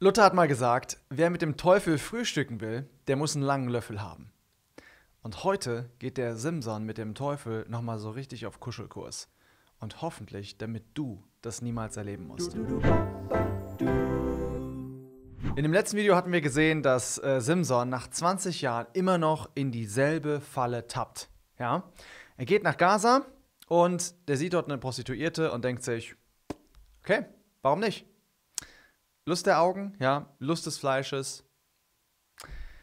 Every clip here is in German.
Luther hat mal gesagt, wer mit dem Teufel frühstücken will, der muss einen langen Löffel haben. Und heute geht der Simson mit dem Teufel nochmal so richtig auf Kuschelkurs. Und hoffentlich, damit du das niemals erleben musst. In dem letzten Video hatten wir gesehen, dass äh, Simson nach 20 Jahren immer noch in dieselbe Falle tappt. Ja? Er geht nach Gaza und der sieht dort eine Prostituierte und denkt sich, okay, warum nicht? Lust der Augen, ja, Lust des Fleisches.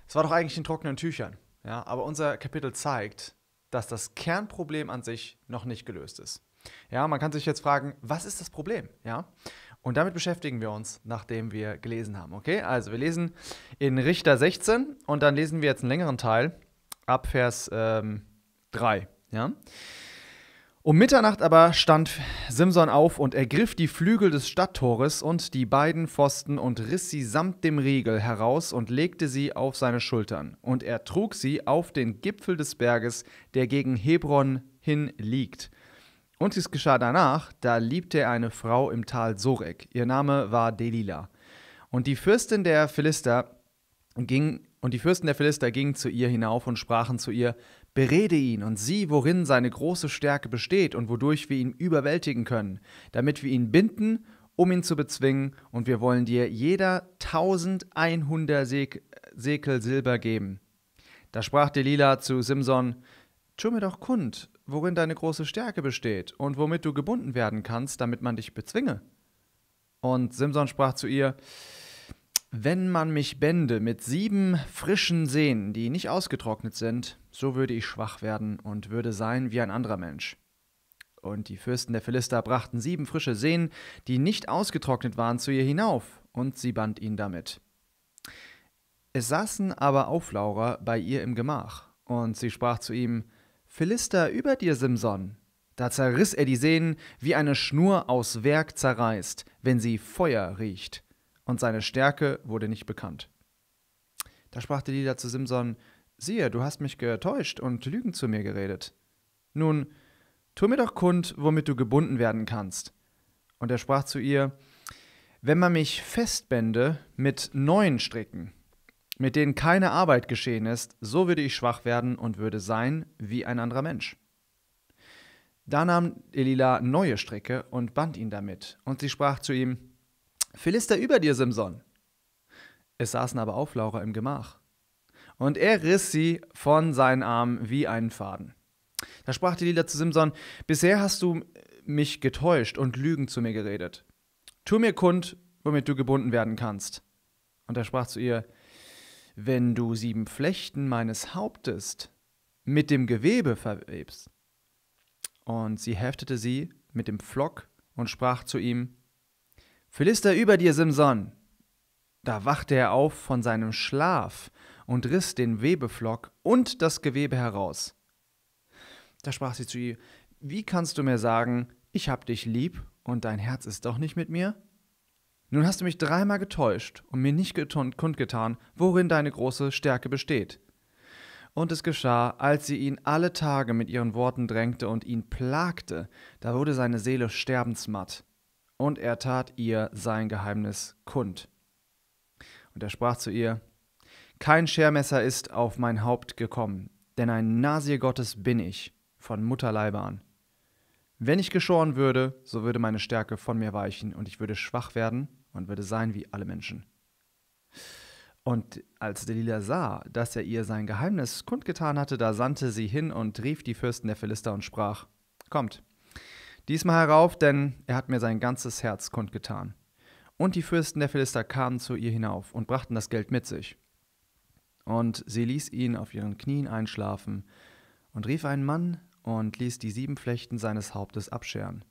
Es war doch eigentlich in trockenen Tüchern, ja, aber unser Kapitel zeigt, dass das Kernproblem an sich noch nicht gelöst ist. Ja, man kann sich jetzt fragen, was ist das Problem, ja? Und damit beschäftigen wir uns, nachdem wir gelesen haben, okay? Also, wir lesen in Richter 16 und dann lesen wir jetzt einen längeren Teil ab Vers ähm, 3, ja? Um Mitternacht aber stand Simson auf und ergriff die Flügel des Stadttores und die beiden Pfosten und riss sie samt dem Riegel heraus und legte sie auf seine Schultern. Und er trug sie auf den Gipfel des Berges, der gegen Hebron hin liegt. Und es geschah danach, da liebte er eine Frau im Tal Sorek. Ihr Name war Delila. Und die Fürstin der Philister ging und die Fürsten der Philister gingen zu ihr hinauf und sprachen zu ihr: Berede ihn und sieh, worin seine große Stärke besteht und wodurch wir ihn überwältigen können, damit wir ihn binden, um ihn zu bezwingen, und wir wollen dir jeder 1100 Sek Sekel Silber geben. Da sprach Delila zu Simson: Tu mir doch kund, worin deine große Stärke besteht und womit du gebunden werden kannst, damit man dich bezwinge. Und Simson sprach zu ihr: wenn man mich bände mit sieben frischen Sehnen, die nicht ausgetrocknet sind, so würde ich schwach werden und würde sein wie ein anderer Mensch. Und die Fürsten der Philister brachten sieben frische Sehnen, die nicht ausgetrocknet waren, zu ihr hinauf, und sie band ihn damit. Es saßen aber Auflaurer bei ihr im Gemach, und sie sprach zu ihm, Philister über dir, Simson. Da zerriss er die Sehnen, wie eine Schnur aus Werk zerreißt, wenn sie Feuer riecht und seine Stärke wurde nicht bekannt. Da sprach der Lieder zu Simson: Siehe, du hast mich getäuscht und Lügen zu mir geredet. Nun, tu mir doch kund, womit du gebunden werden kannst. Und er sprach zu ihr: Wenn man mich festbände mit neuen Stricken, mit denen keine Arbeit geschehen ist, so würde ich schwach werden und würde sein wie ein anderer Mensch. Da nahm Elila neue Stricke und band ihn damit, und sie sprach zu ihm: Philister über dir, Simson. Es saßen aber auf Laura im Gemach. Und er riss sie von seinen Armen wie einen Faden. Da sprach die Lila zu Simson: Bisher hast du mich getäuscht und Lügen zu mir geredet. Tu mir kund, womit du gebunden werden kannst. Und er sprach zu ihr: Wenn du sieben Flechten meines Hauptes mit dem Gewebe verwebst. Und sie heftete sie mit dem Pflock und sprach zu ihm: Philister über dir, Simson! Da wachte er auf von seinem Schlaf und riss den Webeflock und das Gewebe heraus. Da sprach sie zu ihm, wie kannst du mir sagen, ich hab dich lieb und dein Herz ist doch nicht mit mir? Nun hast du mich dreimal getäuscht und mir nicht kundgetan, worin deine große Stärke besteht. Und es geschah, als sie ihn alle Tage mit ihren Worten drängte und ihn plagte, da wurde seine Seele sterbensmatt und er tat ihr sein Geheimnis kund. Und er sprach zu ihr, Kein Schermesser ist auf mein Haupt gekommen, denn ein Nasir Gottes bin ich, von Mutterleibe an. Wenn ich geschoren würde, so würde meine Stärke von mir weichen und ich würde schwach werden und würde sein wie alle Menschen. Und als Delilah sah, dass er ihr sein Geheimnis kundgetan hatte, da sandte sie hin und rief die Fürsten der Philister und sprach: Kommt, diesmal herauf, denn er hat mir sein ganzes Herz kundgetan. Und die Fürsten der Philister kamen zu ihr hinauf und brachten das Geld mit sich. Und sie ließ ihn auf ihren Knien einschlafen und rief einen Mann und ließ die sieben Flechten seines Hauptes abscheren.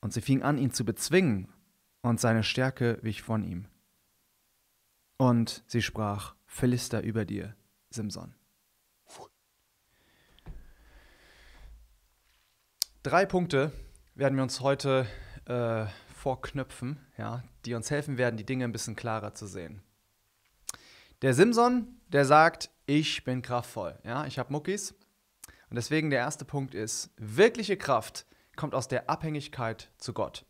Und sie fing an, ihn zu bezwingen, und seine Stärke wich von ihm. Und sie sprach, Philister über dir, Simson. Drei Punkte werden wir uns heute äh, vorknöpfen, ja, die uns helfen werden, die Dinge ein bisschen klarer zu sehen. Der Simson, der sagt, ich bin kraftvoll, ja, ich habe Muckis. Und deswegen der erste Punkt ist, wirkliche Kraft kommt aus der Abhängigkeit zu Gott.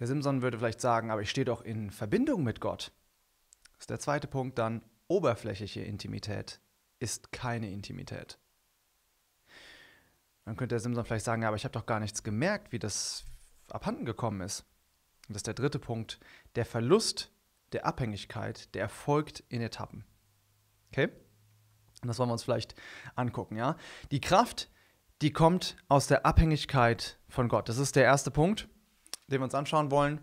Der Simson würde vielleicht sagen, aber ich stehe doch in Verbindung mit Gott. Das ist der zweite Punkt dann, oberflächliche Intimität ist keine Intimität. Dann könnte der Simson vielleicht sagen, ja, aber ich habe doch gar nichts gemerkt, wie das abhanden gekommen ist. Und das ist der dritte Punkt. Der Verlust der Abhängigkeit, der erfolgt in Etappen. Okay? Und das wollen wir uns vielleicht angucken, ja? Die Kraft, die kommt aus der Abhängigkeit von Gott. Das ist der erste Punkt, den wir uns anschauen wollen.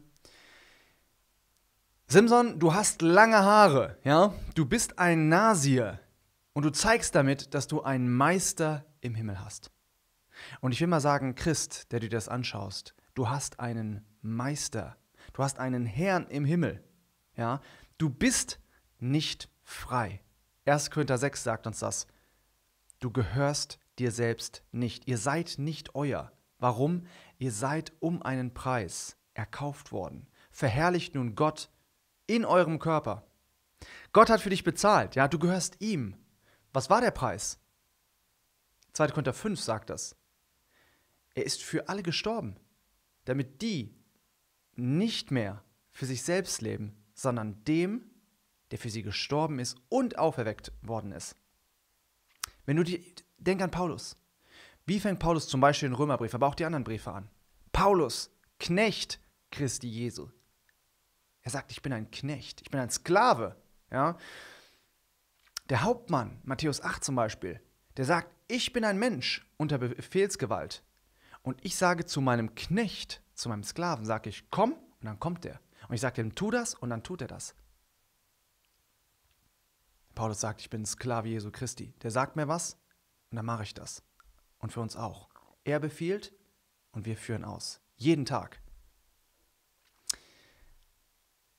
Simson, du hast lange Haare, ja? Du bist ein Nasier und du zeigst damit, dass du einen Meister im Himmel hast. Und ich will mal sagen, Christ, der du dir das anschaust, du hast einen Meister, du hast einen Herrn im Himmel. Ja? Du bist nicht frei. 1. Korinther 6 sagt uns das. Du gehörst dir selbst nicht. Ihr seid nicht euer. Warum? Ihr seid um einen Preis erkauft worden. Verherrlicht nun Gott in eurem Körper. Gott hat für dich bezahlt, ja, du gehörst ihm. Was war der Preis? 2. Korinther 5 sagt das. Er ist für alle gestorben, damit die nicht mehr für sich selbst leben, sondern dem, der für sie gestorben ist und auferweckt worden ist. Wenn du dir, denk an Paulus. Wie fängt Paulus zum Beispiel den Römerbrief, aber auch die anderen Briefe an? Paulus, Knecht Christi Jesu. Er sagt, ich bin ein Knecht, ich bin ein Sklave. Ja? Der Hauptmann, Matthäus 8 zum Beispiel, der sagt, ich bin ein Mensch unter Befehlsgewalt und ich sage zu meinem Knecht, zu meinem Sklaven, sage ich, komm, und dann kommt er. Und ich sage ihm, tu das, und dann tut er das. Paulus sagt, ich bin Sklave Jesu Christi. Der sagt mir was, und dann mache ich das. Und für uns auch. Er befiehlt, und wir führen aus. Jeden Tag.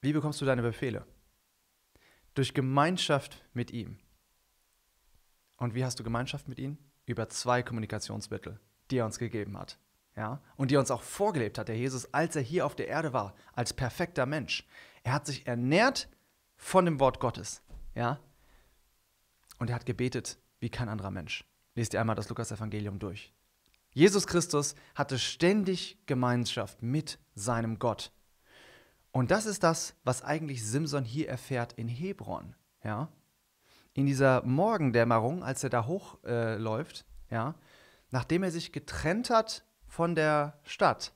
Wie bekommst du deine Befehle? Durch Gemeinschaft mit ihm. Und wie hast du Gemeinschaft mit ihm? Über zwei Kommunikationsmittel die er uns gegeben hat. Ja? Und die er uns auch vorgelebt hat, der Jesus, als er hier auf der Erde war, als perfekter Mensch. Er hat sich ernährt von dem Wort Gottes. Ja? Und er hat gebetet wie kein anderer Mensch. Lest ihr einmal das Lukas-Evangelium durch. Jesus Christus hatte ständig Gemeinschaft mit seinem Gott. Und das ist das, was eigentlich Simson hier erfährt in Hebron. Ja? In dieser Morgendämmerung, als er da hochläuft, äh, ja, nachdem er sich getrennt hat von der Stadt,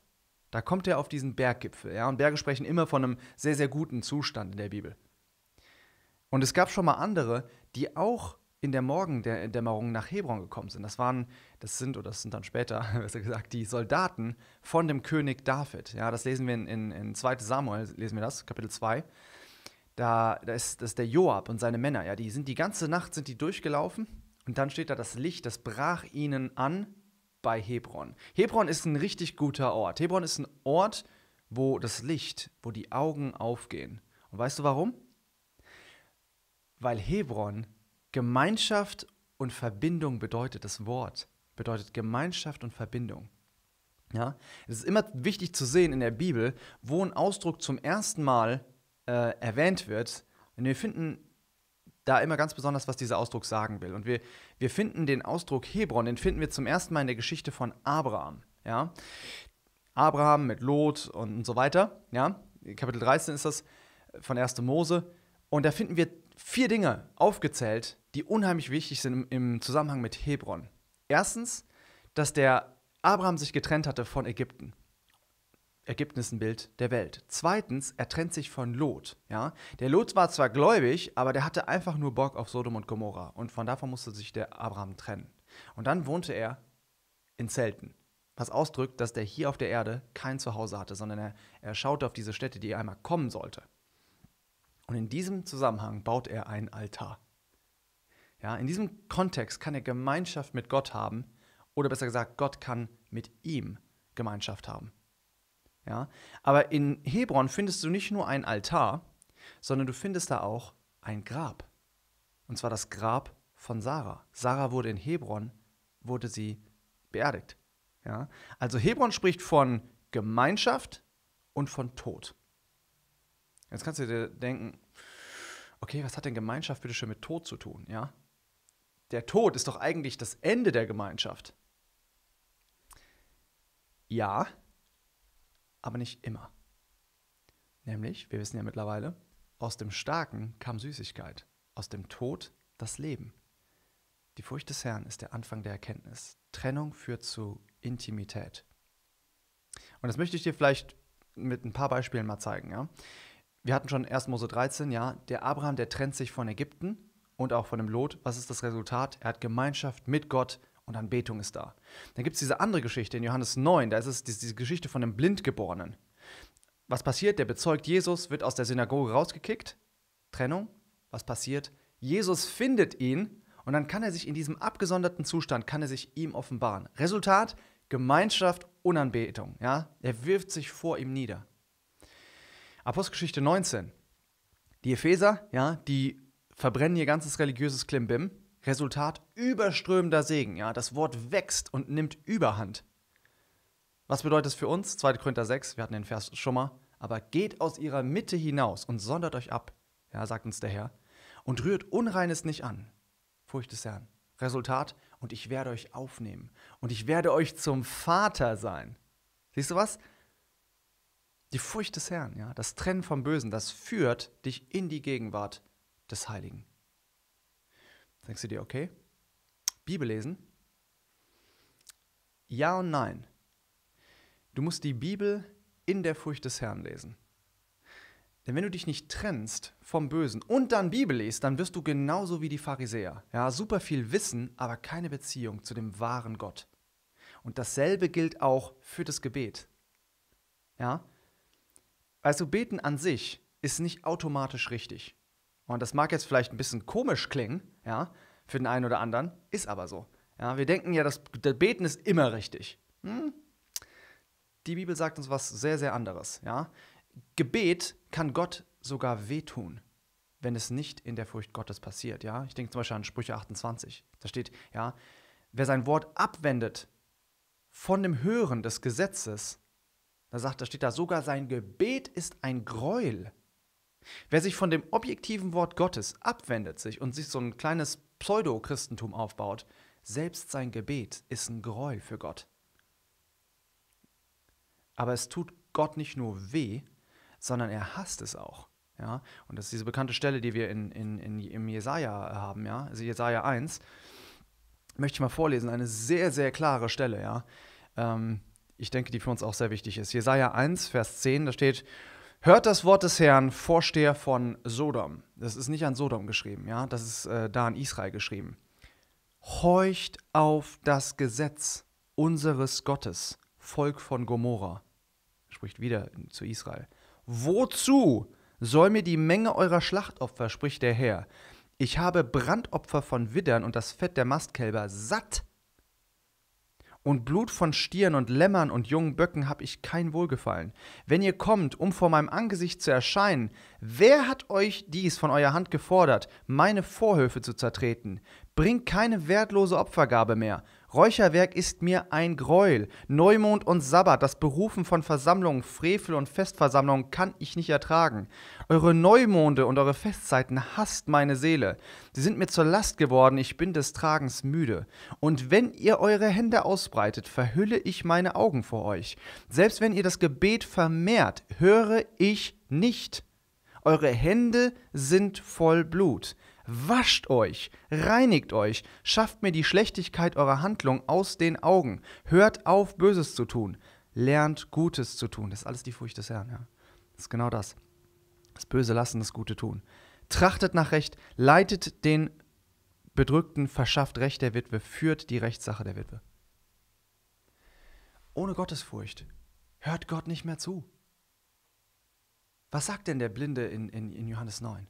da kommt er auf diesen Berggipfel. Ja? Und Berge sprechen immer von einem sehr, sehr guten Zustand in der Bibel. Und es gab schon mal andere, die auch in der Morgendämmerung nach Hebron gekommen sind. Das waren, das sind, oder das sind dann später, besser gesagt, die Soldaten von dem König David. Ja, das lesen wir in, in, in 2 Samuel, lesen wir das, Kapitel 2. Da, da ist das ist der Joab und seine Männer, ja, die sind die ganze Nacht sind die durchgelaufen und dann steht da das Licht, das brach ihnen an bei Hebron. Hebron ist ein richtig guter Ort. Hebron ist ein Ort, wo das Licht, wo die Augen aufgehen. Und weißt du warum? Weil Hebron Gemeinschaft und Verbindung bedeutet. Das Wort bedeutet Gemeinschaft und Verbindung. Ja, es ist immer wichtig zu sehen in der Bibel, wo ein Ausdruck zum ersten Mal äh, erwähnt wird. Und wir finden da immer ganz besonders, was dieser Ausdruck sagen will. Und wir, wir finden den Ausdruck Hebron, den finden wir zum ersten Mal in der Geschichte von Abraham. Ja? Abraham mit Lot und so weiter. Ja? Kapitel 13 ist das äh, von 1. Mose. Und da finden wir vier Dinge aufgezählt, die unheimlich wichtig sind im Zusammenhang mit Hebron. Erstens, dass der Abraham sich getrennt hatte von Ägypten ergibt es ein Bild der Welt. Zweitens, er trennt sich von Lot. Ja? Der Lot war zwar gläubig, aber der hatte einfach nur Bock auf Sodom und Gomorra. Und von davon musste sich der Abraham trennen. Und dann wohnte er in Zelten. Was ausdrückt, dass der hier auf der Erde kein Zuhause hatte, sondern er, er schaute auf diese Städte, die einmal kommen sollte. Und in diesem Zusammenhang baut er einen Altar. Ja, in diesem Kontext kann er Gemeinschaft mit Gott haben, oder besser gesagt, Gott kann mit ihm Gemeinschaft haben. Ja? Aber in Hebron findest du nicht nur einen Altar, sondern du findest da auch ein Grab. Und zwar das Grab von Sarah. Sarah wurde in Hebron, wurde sie beerdigt. Ja? Also Hebron spricht von Gemeinschaft und von Tod. Jetzt kannst du dir denken, okay, was hat denn Gemeinschaft bitte schon mit Tod zu tun? Ja? Der Tod ist doch eigentlich das Ende der Gemeinschaft. Ja, aber nicht immer. Nämlich, wir wissen ja mittlerweile, aus dem Starken kam Süßigkeit, aus dem Tod das Leben. Die Furcht des Herrn ist der Anfang der Erkenntnis. Trennung führt zu Intimität. Und das möchte ich dir vielleicht mit ein paar Beispielen mal zeigen. Ja? Wir hatten schon 1. Mose 13, ja, der Abraham, der trennt sich von Ägypten und auch von dem Lot. Was ist das Resultat? Er hat Gemeinschaft mit Gott und Anbetung ist da. Dann gibt es diese andere Geschichte in Johannes 9, da ist es diese Geschichte von dem Blindgeborenen. Was passiert? Der bezeugt Jesus, wird aus der Synagoge rausgekickt. Trennung. Was passiert? Jesus findet ihn und dann kann er sich in diesem abgesonderten Zustand, kann er sich ihm offenbaren. Resultat, Gemeinschaft und Anbetung. Ja? Er wirft sich vor ihm nieder. Apostelgeschichte 19. Die Epheser, ja, die verbrennen ihr ganzes religiöses Klimbim Resultat überströmender Segen. Ja, das Wort wächst und nimmt Überhand. Was bedeutet es für uns? 2. Korinther 6, wir hatten den Vers schon mal. Aber geht aus ihrer Mitte hinaus und sondert euch ab, ja, sagt uns der Herr, und rührt Unreines nicht an. Furcht des Herrn. Resultat, und ich werde euch aufnehmen und ich werde euch zum Vater sein. Siehst du was? Die Furcht des Herrn, ja, das Trennen vom Bösen, das führt dich in die Gegenwart des Heiligen. Denkst du dir, okay, Bibel lesen? Ja und nein. Du musst die Bibel in der Furcht des Herrn lesen. Denn wenn du dich nicht trennst vom Bösen und dann Bibel liest, dann wirst du genauso wie die Pharisäer. Ja, super viel Wissen, aber keine Beziehung zu dem wahren Gott. Und dasselbe gilt auch für das Gebet. Ja? Also beten an sich ist nicht automatisch richtig. Und das mag jetzt vielleicht ein bisschen komisch klingen, ja, für den einen oder anderen, ist aber so. Ja, wir denken ja, das, das Beten ist immer richtig. Hm? Die Bibel sagt uns was sehr, sehr anderes. Ja? Gebet kann Gott sogar wehtun, wenn es nicht in der Furcht Gottes passiert. Ja? Ich denke zum Beispiel an Sprüche 28. Da steht, ja, wer sein Wort abwendet von dem Hören des Gesetzes, da sagt, da steht da, sogar sein Gebet ist ein Greuel. Wer sich von dem objektiven Wort Gottes abwendet sich und sich so ein kleines Pseudo-Christentum aufbaut, selbst sein Gebet ist ein Gräuel für Gott. Aber es tut Gott nicht nur weh, sondern er hasst es auch. Ja? Und das ist diese bekannte Stelle, die wir in, in, in, im Jesaja haben, ja? also Jesaja 1. Möchte ich mal vorlesen, eine sehr, sehr klare Stelle. Ja? Ähm, ich denke, die für uns auch sehr wichtig ist. Jesaja 1, Vers 10, da steht: Hört das Wort des Herrn, Vorsteher von Sodom. Das ist nicht an Sodom geschrieben, ja, das ist äh, da an Israel geschrieben. Heucht auf das Gesetz unseres Gottes, Volk von Gomorra. Spricht wieder zu Israel. Wozu soll mir die Menge eurer Schlachtopfer, spricht der Herr? Ich habe Brandopfer von Widdern und das Fett der Mastkälber satt und Blut von Stieren und Lämmern und jungen Böcken habe ich kein Wohlgefallen. Wenn ihr kommt, um vor meinem Angesicht zu erscheinen, wer hat euch dies von eurer Hand gefordert, meine Vorhöfe zu zertreten? Bringt keine wertlose Opfergabe mehr Räucherwerk ist mir ein Greuel. Neumond und Sabbat, das Berufen von Versammlungen, Frevel und Festversammlungen kann ich nicht ertragen. Eure Neumonde und eure Festzeiten hasst meine Seele. Sie sind mir zur Last geworden, ich bin des Tragens müde. Und wenn ihr eure Hände ausbreitet, verhülle ich meine Augen vor euch. Selbst wenn ihr das Gebet vermehrt, höre ich nicht. Eure Hände sind voll Blut. Wascht euch, reinigt euch, schafft mir die Schlechtigkeit eurer Handlung aus den Augen, hört auf, Böses zu tun, lernt Gutes zu tun. Das ist alles die Furcht des Herrn, ja. Das ist genau das. Das Böse lassen, das Gute tun. Trachtet nach Recht, leitet den Bedrückten, verschafft Recht der Witwe, führt die Rechtssache der Witwe. Ohne Gottesfurcht hört Gott nicht mehr zu. Was sagt denn der Blinde in, in, in Johannes 9?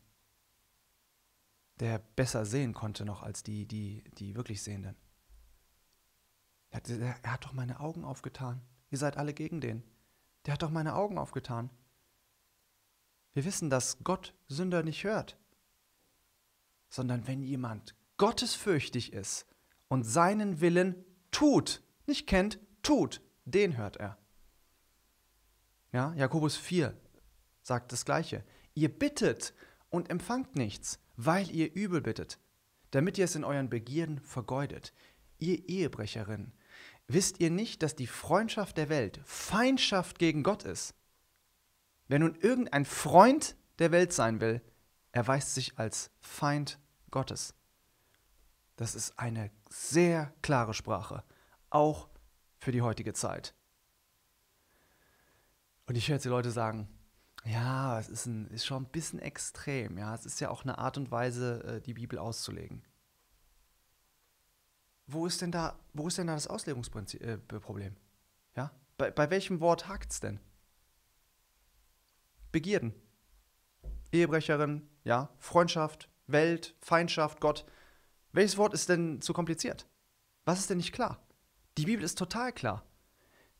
der besser sehen konnte noch als die, die, die wirklich Sehenden. Er hat, er hat doch meine Augen aufgetan. Ihr seid alle gegen den. Der hat doch meine Augen aufgetan. Wir wissen, dass Gott Sünder nicht hört, sondern wenn jemand gottesfürchtig ist und seinen Willen tut, nicht kennt, tut, den hört er. Ja, Jakobus 4 sagt das Gleiche. Ihr bittet und empfangt nichts, weil ihr übel bittet, damit ihr es in euren Begierden vergeudet. Ihr Ehebrecherinnen, wisst ihr nicht, dass die Freundschaft der Welt Feindschaft gegen Gott ist? Wer nun irgendein Freund der Welt sein will, erweist sich als Feind Gottes. Das ist eine sehr klare Sprache, auch für die heutige Zeit. Und ich höre jetzt die Leute sagen, ja, es ist, ein, ist schon ein bisschen extrem. Ja, es ist ja auch eine Art und Weise, äh, die Bibel auszulegen. Wo ist denn da, wo ist denn da das Auslegungsproblem? Äh, ja? Bei, bei welchem Wort hakt's denn? Begierden. Ehebrecherin, ja, Freundschaft, Welt, Feindschaft, Gott. Welches Wort ist denn zu kompliziert? Was ist denn nicht klar? Die Bibel ist total klar.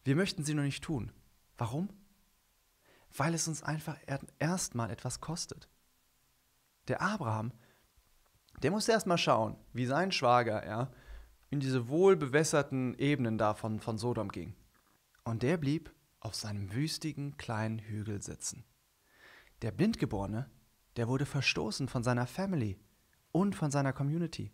Wir möchten sie nur nicht tun. Warum? weil es uns einfach erstmal etwas kostet. Der Abraham, der musste erstmal schauen, wie sein Schwager, ja, in diese wohlbewässerten Ebenen davon von Sodom ging. Und der blieb auf seinem wüstigen kleinen Hügel sitzen. Der Blindgeborene, der wurde verstoßen von seiner Family und von seiner Community.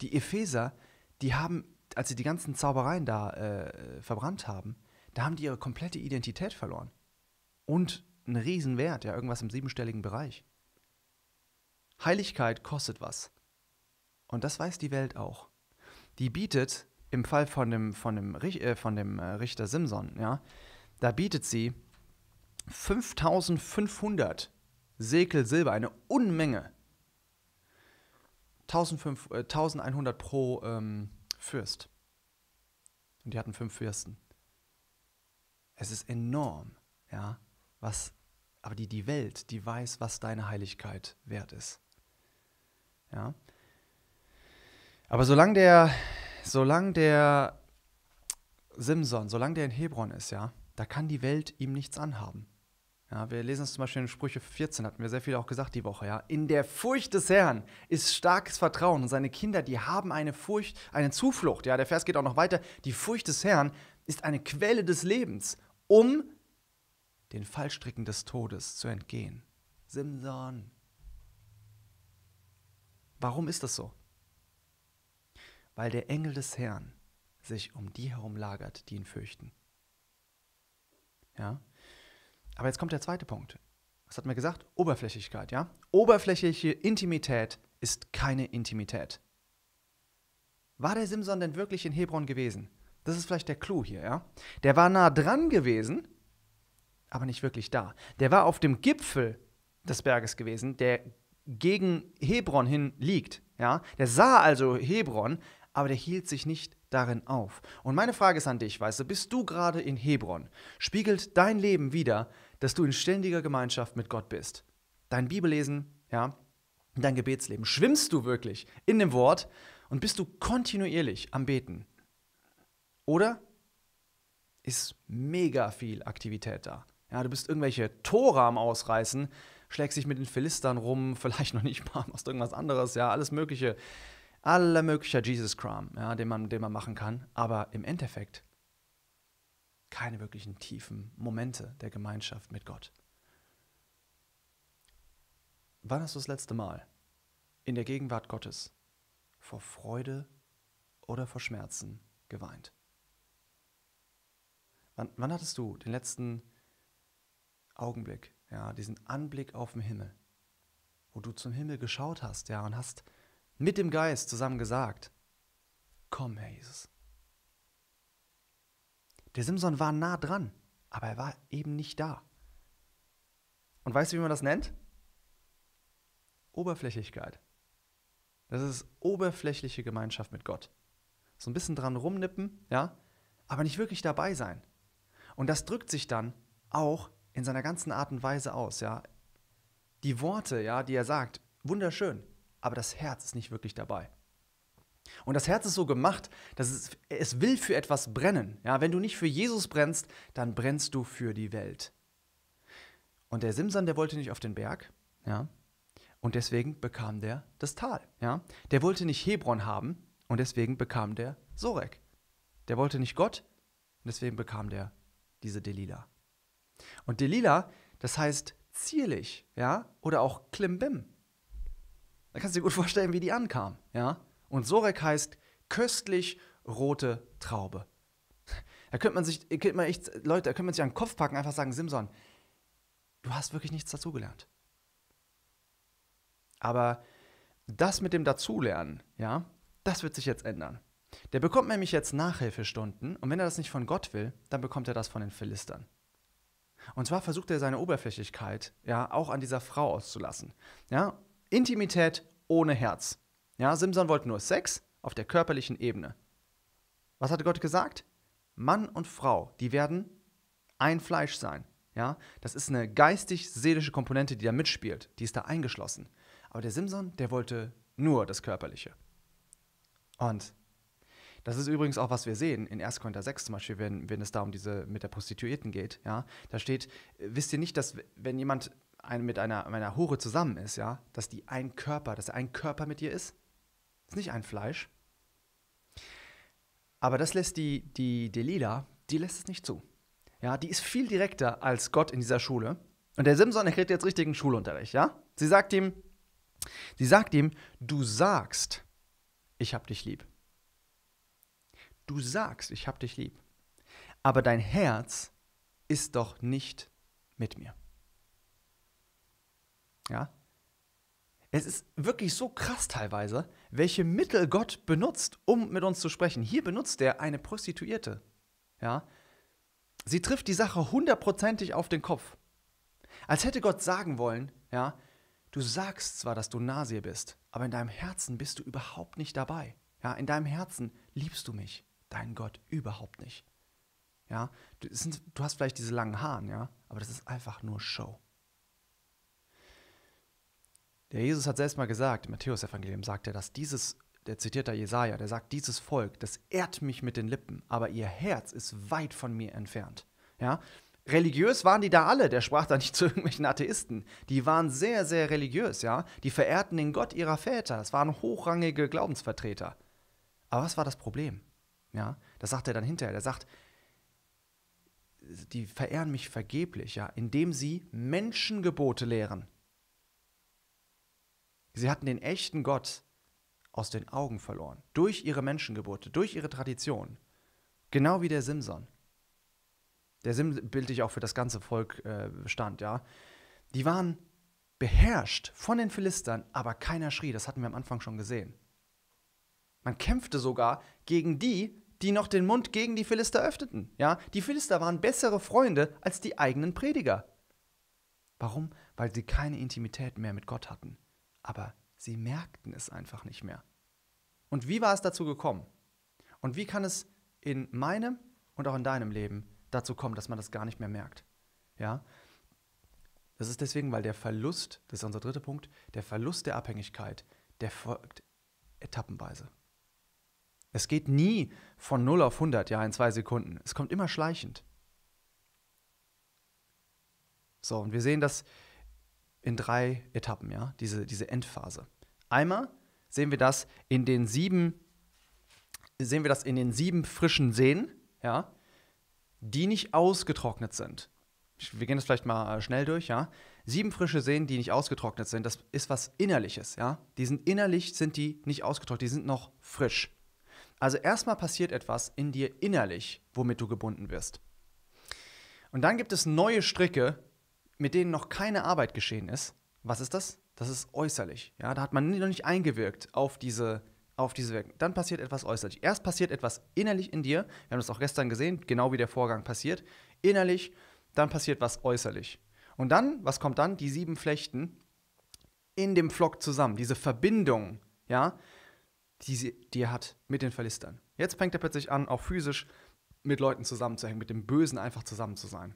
Die Epheser, die haben, als sie die ganzen Zaubereien da äh, verbrannt haben, da haben die ihre komplette Identität verloren. Und ein Riesenwert, ja, irgendwas im siebenstelligen Bereich. Heiligkeit kostet was. Und das weiß die Welt auch. Die bietet, im Fall von dem, von dem, äh, von dem äh, Richter Simson, ja, da bietet sie 5500 Sekel Silber, eine Unmenge. 1100 äh, pro ähm, Fürst. Und die hatten fünf Fürsten. Es ist enorm, ja was, aber die, die Welt, die weiß, was deine Heiligkeit wert ist. Ja. Aber solange der, solange der Simson, solange der in Hebron ist, ja, da kann die Welt ihm nichts anhaben. Ja, wir lesen es zum Beispiel in Sprüche 14, hatten wir sehr viel auch gesagt die Woche, ja. In der Furcht des Herrn ist starkes Vertrauen und seine Kinder, die haben eine Furcht, eine Zuflucht, ja. Der Vers geht auch noch weiter. Die Furcht des Herrn ist eine Quelle des Lebens, um den Fallstricken des Todes zu entgehen. Simson. Warum ist das so? Weil der Engel des Herrn sich um die herum lagert, die ihn fürchten. Ja? Aber jetzt kommt der zweite Punkt. Was hat man gesagt? Oberflächlichkeit, ja? Oberflächliche Intimität ist keine Intimität. War der Simson denn wirklich in Hebron gewesen? Das ist vielleicht der Clou hier, ja? Der war nah dran gewesen, aber nicht wirklich da. Der war auf dem Gipfel des Berges gewesen, der gegen Hebron hin liegt. Ja? Der sah also Hebron, aber der hielt sich nicht darin auf. Und meine Frage ist an dich, weißt du, bist du gerade in Hebron? Spiegelt dein Leben wieder, dass du in ständiger Gemeinschaft mit Gott bist? Dein Bibellesen, ja, dein Gebetsleben. Schwimmst du wirklich in dem Wort und bist du kontinuierlich am Beten? Oder ist mega viel Aktivität da? Ja, du bist irgendwelche Tore am Ausreißen, schlägst dich mit den Philistern rum, vielleicht noch nicht mal, machst irgendwas anderes, ja, alles Mögliche. Aller möglicher Jesus-Kram, ja, den, man, den man machen kann. Aber im Endeffekt keine wirklichen tiefen Momente der Gemeinschaft mit Gott. Wann hast du das letzte Mal in der Gegenwart Gottes vor Freude oder vor Schmerzen geweint? Wann, wann hattest du den letzten Augenblick, ja, diesen Anblick auf den Himmel, wo du zum Himmel geschaut hast, ja, und hast mit dem Geist zusammen gesagt, komm, Herr Jesus. Der Simson war nah dran, aber er war eben nicht da. Und weißt du, wie man das nennt? Oberflächlichkeit. Das ist oberflächliche Gemeinschaft mit Gott. So ein bisschen dran rumnippen, ja, aber nicht wirklich dabei sein. Und das drückt sich dann auch in seiner ganzen Art und Weise aus, ja. Die Worte, ja, die er sagt, wunderschön, aber das Herz ist nicht wirklich dabei. Und das Herz ist so gemacht, dass es, es will für etwas brennen. Ja, wenn du nicht für Jesus brennst, dann brennst du für die Welt. Und der Simson, der wollte nicht auf den Berg, ja, und deswegen bekam der das Tal, ja. Der wollte nicht Hebron haben und deswegen bekam der Sorek. Der wollte nicht Gott und deswegen bekam der diese Delila. Und Delila, das heißt zierlich, ja, oder auch Klimbim. Da kannst du dir gut vorstellen, wie die ankam, ja. Und Sorek heißt köstlich rote Traube. Da könnte man sich, könnte man echt, Leute, da könnte man sich an den Kopf packen, einfach sagen, Simson, du hast wirklich nichts dazugelernt. Aber das mit dem Dazulernen, ja, das wird sich jetzt ändern. Der bekommt nämlich jetzt Nachhilfestunden und wenn er das nicht von Gott will, dann bekommt er das von den Philistern. Und zwar versucht er seine Oberflächlichkeit ja auch an dieser Frau auszulassen. Ja? Intimität ohne Herz. Ja, Simson wollte nur Sex auf der körperlichen Ebene. Was hatte Gott gesagt? Mann und Frau, die werden ein Fleisch sein. Ja, das ist eine geistig-seelische Komponente, die da mitspielt. Die ist da eingeschlossen. Aber der Simson, der wollte nur das Körperliche. Und das ist übrigens auch, was wir sehen in 1. Korinther 6 zum Beispiel, wenn, wenn es da um diese mit der Prostituierten geht. Ja? Da steht, wisst ihr nicht, dass wenn jemand ein, mit einer, einer Hure zusammen ist, ja, dass die ein Körper, dass er ein Körper mit ihr ist? Ist nicht ein Fleisch. Aber das lässt die, die Delila, die lässt es nicht zu. Ja, die ist viel direkter als Gott in dieser Schule. Und der Simson, der jetzt richtigen Schulunterricht, ja? Sie sagt ihm, sie sagt ihm, du sagst, ich hab dich lieb. Du sagst, ich habe dich lieb, aber dein Herz ist doch nicht mit mir. Ja? Es ist wirklich so krass teilweise, welche Mittel Gott benutzt, um mit uns zu sprechen. Hier benutzt er eine Prostituierte. Ja? Sie trifft die Sache hundertprozentig auf den Kopf. Als hätte Gott sagen wollen, ja, du sagst zwar, dass du Nasir bist, aber in deinem Herzen bist du überhaupt nicht dabei. Ja, in deinem Herzen liebst du mich dein Gott überhaupt nicht. Ja, du, sind, du hast vielleicht diese langen Haaren, ja, aber das ist einfach nur Show. Der Jesus hat selbst mal gesagt, im Matthäus-Evangelium sagt er, dass dieses, der zitierte Jesaja, der sagt, dieses Volk, das ehrt mich mit den Lippen, aber ihr Herz ist weit von mir entfernt. Ja, religiös waren die da alle, der sprach da nicht zu irgendwelchen Atheisten. Die waren sehr, sehr religiös, ja. Die verehrten den Gott ihrer Väter, das waren hochrangige Glaubensvertreter. Aber was war das Problem? Ja, das sagt er dann hinterher. Er sagt, die verehren mich vergeblich, ja, indem sie Menschengebote lehren. Sie hatten den echten Gott aus den Augen verloren, durch ihre Menschengebote, durch ihre Tradition. Genau wie der Simson. Der Sim bildlich auch für das ganze Volk äh, stand, ja. Die waren beherrscht von den Philistern, aber keiner schrie. Das hatten wir am Anfang schon gesehen. Man kämpfte sogar gegen die, die noch den Mund gegen die Philister öffneten. Ja, die Philister waren bessere Freunde als die eigenen Prediger. Warum? Weil sie keine Intimität mehr mit Gott hatten. Aber sie merkten es einfach nicht mehr. Und wie war es dazu gekommen? Und wie kann es in meinem und auch in deinem Leben dazu kommen, dass man das gar nicht mehr merkt? Ja? Das ist deswegen, weil der Verlust, das ist unser dritter Punkt, der Verlust der Abhängigkeit, der folgt etappenweise. Es geht nie von 0 auf 100, ja, in zwei Sekunden. Es kommt immer schleichend. So, und wir sehen das in drei Etappen, ja, diese, diese Endphase. Einmal sehen wir das in den sieben, sehen wir das in den sieben frischen Seen, ja, die nicht ausgetrocknet sind. Wir gehen das vielleicht mal äh, schnell durch, ja. Sieben frische Seen, die nicht ausgetrocknet sind, das ist was Innerliches, ja. Die sind innerlich, sind die nicht ausgetrocknet, die sind noch frisch. Also erstmal passiert etwas in dir innerlich, womit du gebunden wirst. Und dann gibt es neue Stricke, mit denen noch keine Arbeit geschehen ist. Was ist das? Das ist äußerlich. Ja, da hat man noch nicht eingewirkt auf diese auf diese Wirkung. Dann passiert etwas äußerlich. Erst passiert etwas innerlich in dir. Wir haben das auch gestern gesehen, genau wie der Vorgang passiert. Innerlich, dann passiert was äußerlich. Und dann, was kommt dann? Die sieben Flechten in dem Flock zusammen. Diese Verbindung, ja, die, sie, die er hat mit den Verlistern. Jetzt fängt er plötzlich an, auch physisch mit Leuten zusammenzuhängen, mit dem Bösen einfach zusammen zu sein.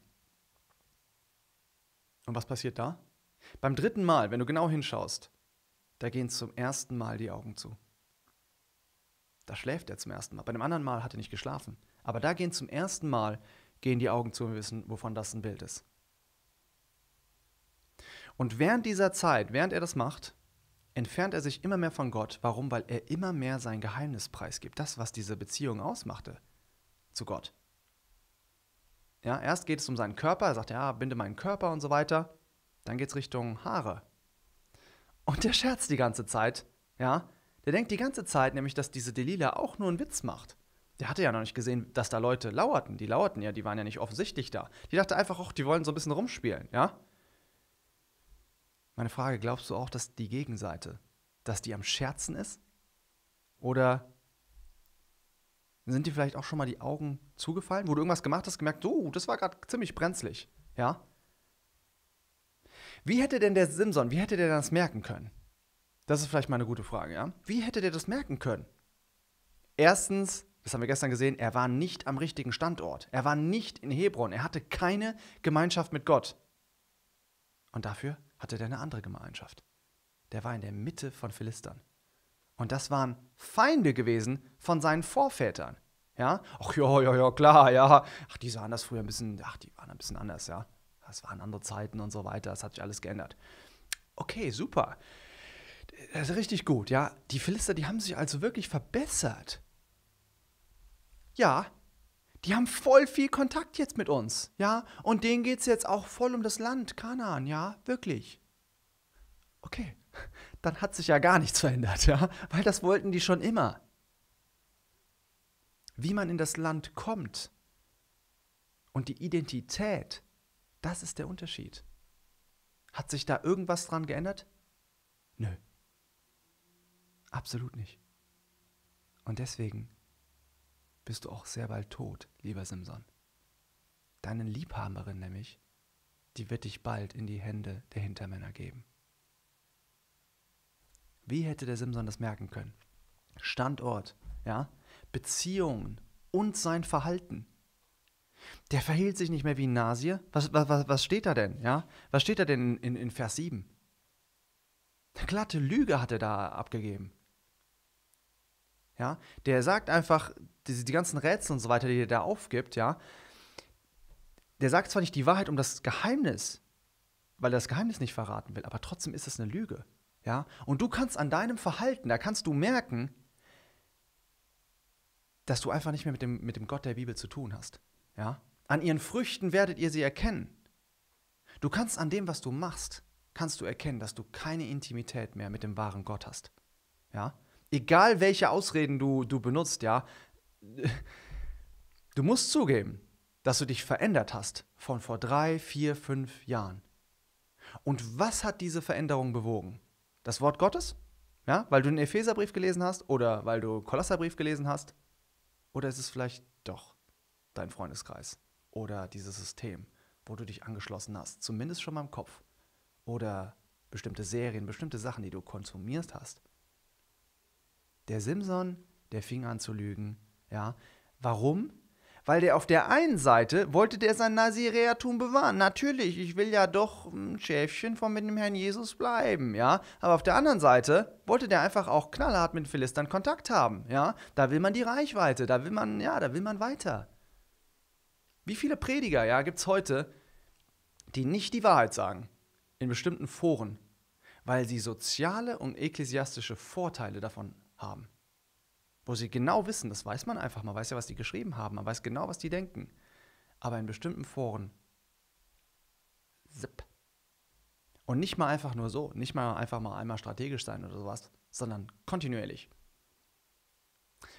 Und was passiert da? Beim dritten Mal, wenn du genau hinschaust, da gehen zum ersten Mal die Augen zu. Da schläft er zum ersten Mal. Bei dem anderen Mal hat er nicht geschlafen. Aber da gehen zum ersten Mal gehen die Augen zu und wissen, wovon das ein Bild ist. Und während dieser Zeit, während er das macht, entfernt er sich immer mehr von Gott. Warum? Weil er immer mehr sein Geheimnis preisgibt. Das, was diese Beziehung ausmachte zu Gott. Ja, erst geht es um seinen Körper. Er sagt, ja, binde meinen Körper und so weiter. Dann geht es Richtung Haare. Und der scherzt die ganze Zeit. Ja, der denkt die ganze Zeit nämlich, dass diese Delila auch nur einen Witz macht. Der hatte ja noch nicht gesehen, dass da Leute lauerten. Die lauerten ja, die waren ja nicht offensichtlich da. Die dachte einfach, auch, die wollen so ein bisschen rumspielen, ja? Meine Frage, glaubst du auch, dass die Gegenseite, dass die am Scherzen ist? Oder sind dir vielleicht auch schon mal die Augen zugefallen, wo du irgendwas gemacht hast, gemerkt, oh, das war gerade ziemlich brenzlig, ja? Wie hätte denn der Simson, wie hätte der das merken können? Das ist vielleicht mal eine gute Frage, ja? Wie hätte der das merken können? Erstens, das haben wir gestern gesehen, er war nicht am richtigen Standort. Er war nicht in Hebron. Er hatte keine Gemeinschaft mit Gott. Und dafür hatte der eine andere Gemeinschaft. Der war in der Mitte von Philistern. Und das waren Feinde gewesen von seinen Vorvätern. Ja? Ach ja, ja, ja, klar, ja. Ach, die sahen das früher ein bisschen, ach, die waren ein bisschen anders, ja. Das waren andere Zeiten und so weiter, das hat sich alles geändert. Okay, super. Das ist richtig gut, ja. Die Philister, die haben sich also wirklich verbessert. Ja, die haben voll viel Kontakt jetzt mit uns, ja? Und denen geht es jetzt auch voll um das Land, Kanaan, ja? Wirklich. Okay, dann hat sich ja gar nichts verändert, ja? Weil das wollten die schon immer. Wie man in das Land kommt und die Identität, das ist der Unterschied. Hat sich da irgendwas dran geändert? Nö. Absolut nicht. Und deswegen bist du auch sehr bald tot, lieber Simson. Deine Liebhaberin nämlich, die wird dich bald in die Hände der Hintermänner geben. Wie hätte der Simson das merken können? Standort, ja, Beziehungen und sein Verhalten. Der verhielt sich nicht mehr wie ein Nasier. Was, was, was steht da denn? Ja? Was steht da denn in, in Vers 7? Eine glatte Lüge hat er da abgegeben ja, der sagt einfach, die, die ganzen Rätsel und so weiter, die er da aufgibt, ja, der sagt zwar nicht die Wahrheit um das Geheimnis, weil er das Geheimnis nicht verraten will, aber trotzdem ist es eine Lüge, ja. Und du kannst an deinem Verhalten, da kannst du merken, dass du einfach nicht mehr mit dem, mit dem Gott der Bibel zu tun hast, ja. An ihren Früchten werdet ihr sie erkennen. Du kannst an dem, was du machst, kannst du erkennen, dass du keine Intimität mehr mit dem wahren Gott hast. Ja? egal welche Ausreden du, du benutzt, ja, du musst zugeben, dass du dich verändert hast von vor drei, vier, fünf Jahren. Und was hat diese Veränderung bewogen? Das Wort Gottes? Ja, weil du den Epheserbrief gelesen hast oder weil du Kolosserbrief gelesen hast? Oder ist es vielleicht doch dein Freundeskreis oder dieses System, wo du dich angeschlossen hast, zumindest schon mal im Kopf? Oder bestimmte Serien, bestimmte Sachen, die du konsumiert hast? Der Simson, der fing an zu lügen. Ja. Warum? Weil der auf der einen Seite wollte der sein Nazireatum bewahren. Natürlich, ich will ja doch ein Schäfchen von mit dem Herrn Jesus bleiben, ja. Aber auf der anderen Seite wollte der einfach auch knallhart mit Philistern Kontakt haben, ja. Da will man die Reichweite, da will man, ja, da will man weiter. Wie viele Prediger, ja, es heute, die nicht die Wahrheit sagen in bestimmten Foren, weil sie soziale und ekklesiastische Vorteile davon haben. Wo sie genau wissen, das weiß man einfach, man weiß ja, was die geschrieben haben, man weiß genau, was die denken. Aber in bestimmten Foren, zip. Und nicht mal einfach nur so, nicht mal einfach mal einmal strategisch sein oder sowas, sondern kontinuierlich.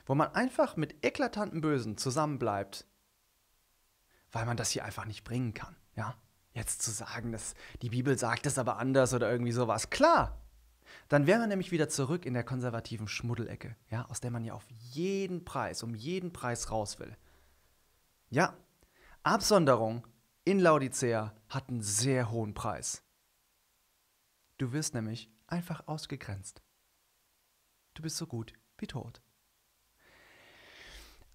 Wo man einfach mit eklatanten Bösen zusammenbleibt, weil man das hier einfach nicht bringen kann, ja? Jetzt zu sagen, dass die Bibel sagt es aber anders oder irgendwie sowas. Klar, dann wären wir nämlich wieder zurück in der konservativen Schmuddelecke, ja, aus der man ja auf jeden Preis, um jeden Preis raus will. Ja, Absonderung in Laodicea hat einen sehr hohen Preis. Du wirst nämlich einfach ausgegrenzt. Du bist so gut wie tot.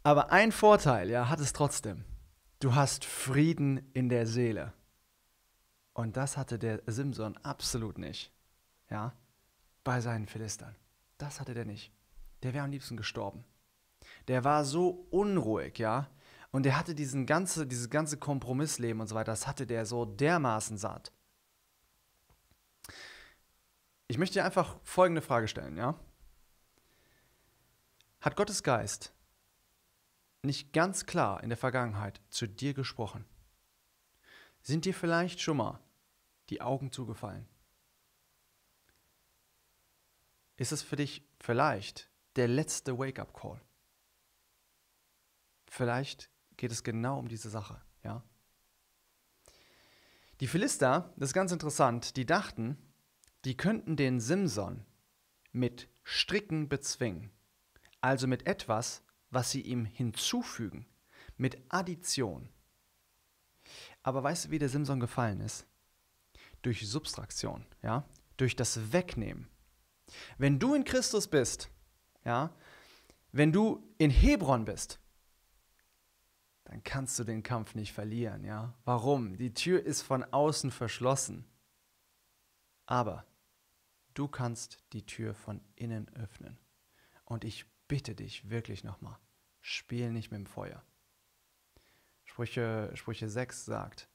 Aber ein Vorteil, ja, hat es trotzdem. Du hast Frieden in der Seele. Und das hatte der Simson absolut nicht. Ja, bei seinen Philistern. Das hatte der nicht. Der wäre am liebsten gestorben. Der war so unruhig, ja. Und der hatte diesen ganze, dieses ganze Kompromissleben und so weiter, das hatte der so dermaßen satt. Ich möchte dir einfach folgende Frage stellen, ja? Hat Gottes Geist nicht ganz klar in der Vergangenheit zu dir gesprochen? Sind dir vielleicht schon mal die Augen zugefallen? ist es für dich vielleicht der letzte Wake-up-Call. Vielleicht geht es genau um diese Sache, ja? Die Philister, das ist ganz interessant, die dachten, die könnten den Simson mit Stricken bezwingen, also mit etwas, was sie ihm hinzufügen, mit Addition. Aber weißt du, wie der Simson gefallen ist? Durch Substraktion, ja? Durch das Wegnehmen. Wenn du in Christus bist, ja, wenn du in Hebron bist, dann kannst du den Kampf nicht verlieren, ja? Warum? Die Tür ist von außen verschlossen. Aber du kannst die Tür von innen öffnen. Und ich bitte dich wirklich nochmal, spiel nicht mit dem Feuer. Sprüche, Sprüche 6 sagt,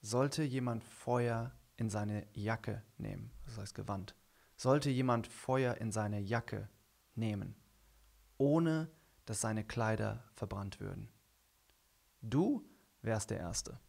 sollte jemand Feuer in seine Jacke nehmen, das heißt Gewand, sollte jemand Feuer in seine Jacke nehmen, ohne dass seine Kleider verbrannt würden. Du wärst der Erste.